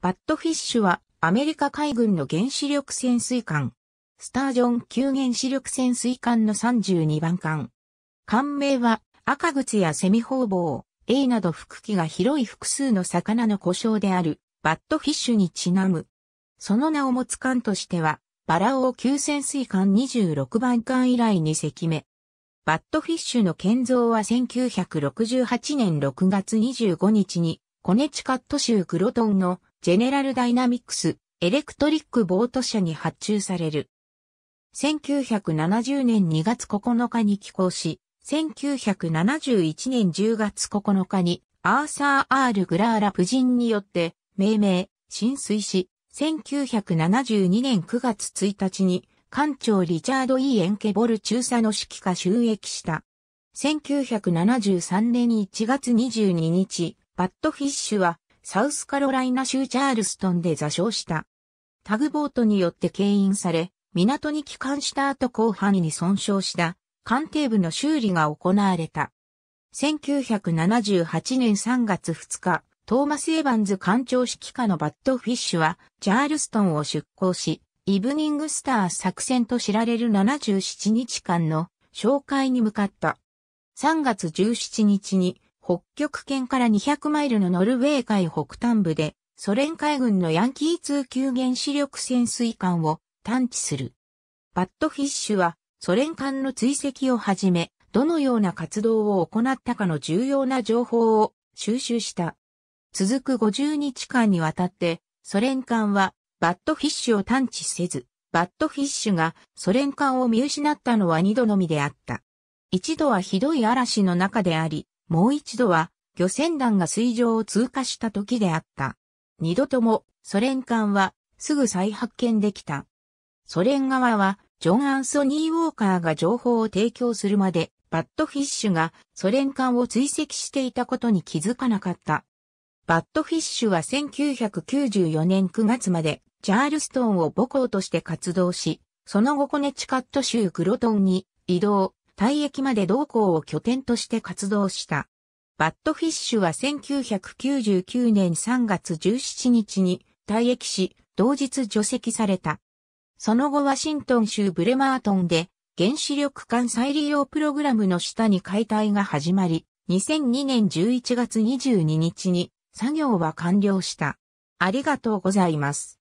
バットフィッシュはアメリカ海軍の原子力潜水艦。スタージョン級原子力潜水艦の32番艦。艦名は赤靴やセミホウボウ、エイなど腹機が広い複数の魚の故障であるバットフィッシュにちなむ。その名を持つ艦としては、バラオー級潜水艦26番艦以来2隻目。バットフィッシュの建造は1968年6月25日にコネチカット州クロトンのジェネラルダイナミクス、エレクトリックボート社に発注される。1970年2月9日に寄港し、1971年10月9日にアーサー・アール・グラーラ夫人によって命名、浸水し、1972年9月1日に艦長リチャード・イー・エンケボル中佐の指揮下収益した。1973年1月22日、バットフィッシュはサウスカロライナ州チャールストンで座礁した。タグボートによって牽引され、港に帰還した後広範囲に損傷した艦艇部の修理が行われた。1978年3月2日、トーマス・エヴァンズ艦長指揮下のバッドフィッシュは、チャールストンを出港し、イブニングスター作戦と知られる77日間の紹介に向かった。3月17日に北極圏から200マイルのノルウェー海北端部で、ソ連海軍のヤンキー2級原子力潜水艦を探知する。バットフィッシュは、ソ連艦の追跡をはじめ、どのような活動を行ったかの重要な情報を収集した。続く50日間にわたって、ソ連艦はバットフィッシュを探知せず、バットフィッシュがソ連艦を見失ったのは二度のみであった。一度はひどい嵐の中であり、もう一度は、漁船団が水上を通過した時であった。二度とも、ソ連艦は、すぐ再発見できた。ソ連側は、ジョン・アンソニー・ウォーカーが情報を提供するまで、バットフィッシュがソ連艦を追跡していたことに気づかなかった。バットフィッシュは1994年9月までチャールストンを母校として活動し、その後コネチカット州クロトンに移動、退役まで同校を拠点として活動した。バットフィッシュは1999年3月17日に退役し、同日除籍された。その後ワシントン州ブレマートンで原子力艦再利用プログラムの下に解体が始まり、2002年11月22日に作業は完了した。ありがとうございます。